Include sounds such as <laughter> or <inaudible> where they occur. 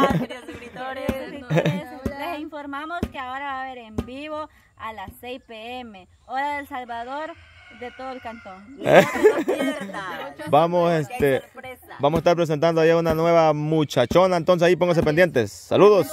<laughs> <laughs> Les informamos que ahora va a haber en vivo a las 6 pm, hora del Salvador de todo el cantón. <laughs> vamos, este, vamos a estar presentando ahí una nueva muchachona, entonces ahí pónganse pendientes. Saludos.